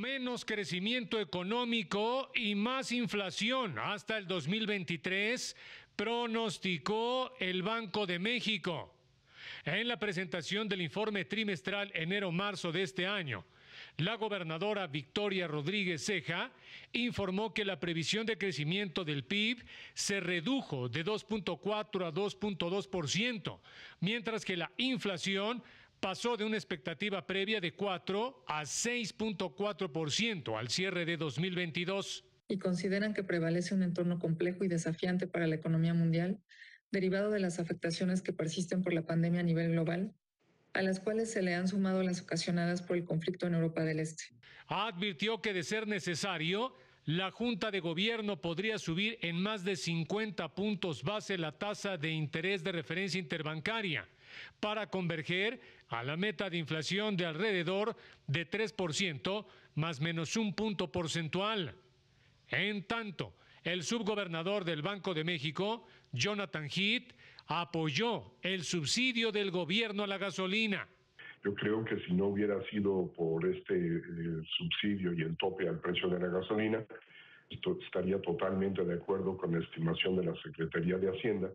menos crecimiento económico y más inflación hasta el 2023, pronosticó el Banco de México en la presentación del informe trimestral enero-marzo de este año. La gobernadora Victoria Rodríguez Ceja informó que la previsión de crecimiento del PIB se redujo de 2.4 a 2.2%, mientras que la inflación pasó de una expectativa previa de 4 a 6.4% al cierre de 2022. Y consideran que prevalece un entorno complejo y desafiante para la economía mundial, derivado de las afectaciones que persisten por la pandemia a nivel global, a las cuales se le han sumado las ocasionadas por el conflicto en Europa del Este. Advirtió que de ser necesario, la Junta de Gobierno podría subir en más de 50 puntos base la tasa de interés de referencia interbancaria para converger a la meta de inflación de alrededor de 3% más menos un punto porcentual. En tanto, el subgobernador del Banco de México, Jonathan Heath, apoyó el subsidio del gobierno a la gasolina. Yo creo que si no hubiera sido por este eh, subsidio y el tope al precio de la gasolina, estaría totalmente de acuerdo con la estimación de la Secretaría de Hacienda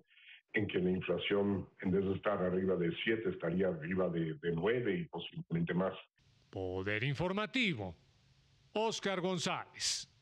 en que la inflación, en vez de estar arriba de 7, estaría arriba de, nueve 9 y posiblemente más. Poder informativo. Oscar González.